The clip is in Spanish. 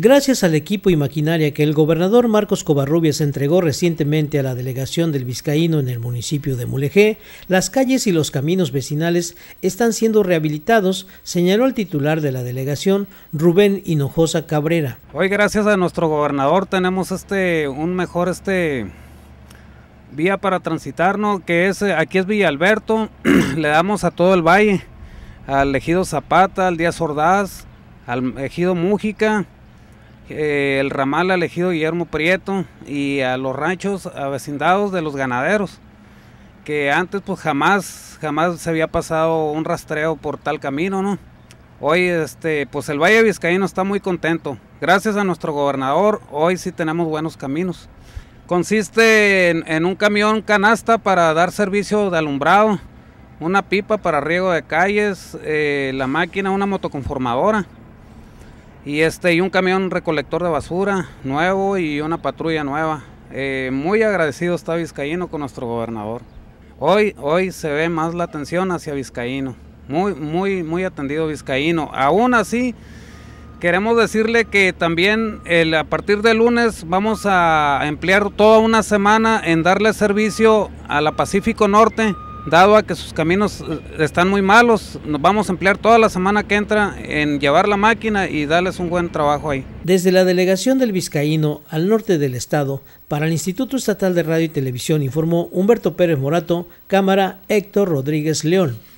Gracias al equipo y maquinaria que el gobernador Marcos Covarrubias entregó recientemente a la delegación del Vizcaíno en el municipio de Mulegé, las calles y los caminos vecinales están siendo rehabilitados, señaló el titular de la delegación, Rubén Hinojosa Cabrera. Hoy gracias a nuestro gobernador tenemos este un mejor este vía para transitarnos, que es aquí es Villa Alberto, le damos a todo el valle, al ejido Zapata, al Díaz Ordaz, al ejido Mújica, eh, el ramal elegido Guillermo Prieto y a los ranchos avecindados de los ganaderos, que antes pues jamás, jamás se había pasado un rastreo por tal camino, ¿no? Hoy este, pues el Valle Vizcaíno está muy contento. Gracias a nuestro gobernador, hoy sí tenemos buenos caminos. Consiste en, un camión canasta para dar servicio de alumbrado, una pipa para riego de calles, eh, la máquina, una motoconformadora y este un camión recolector de basura nuevo y una patrulla nueva. Eh, muy agradecido está Vizcaíno con nuestro gobernador. Hoy, hoy se ve más la atención hacia Vizcaíno. Muy, muy, muy atendido Vizcaíno. Aún así, queremos decirle que también a partir de lunes vamos a emplear toda una semana en darle servicio a la Pacífico Norte dado a que sus caminos eh, están muy malos, nos vamos a emplear toda la semana que entra en llevar la máquina y darles un buen trabajo ahí. Desde la delegación del Vizcaíno al norte del estado, para el Instituto Estatal de Radio y Televisión informó Humberto Pérez Morato, cámara Héctor Rodríguez León.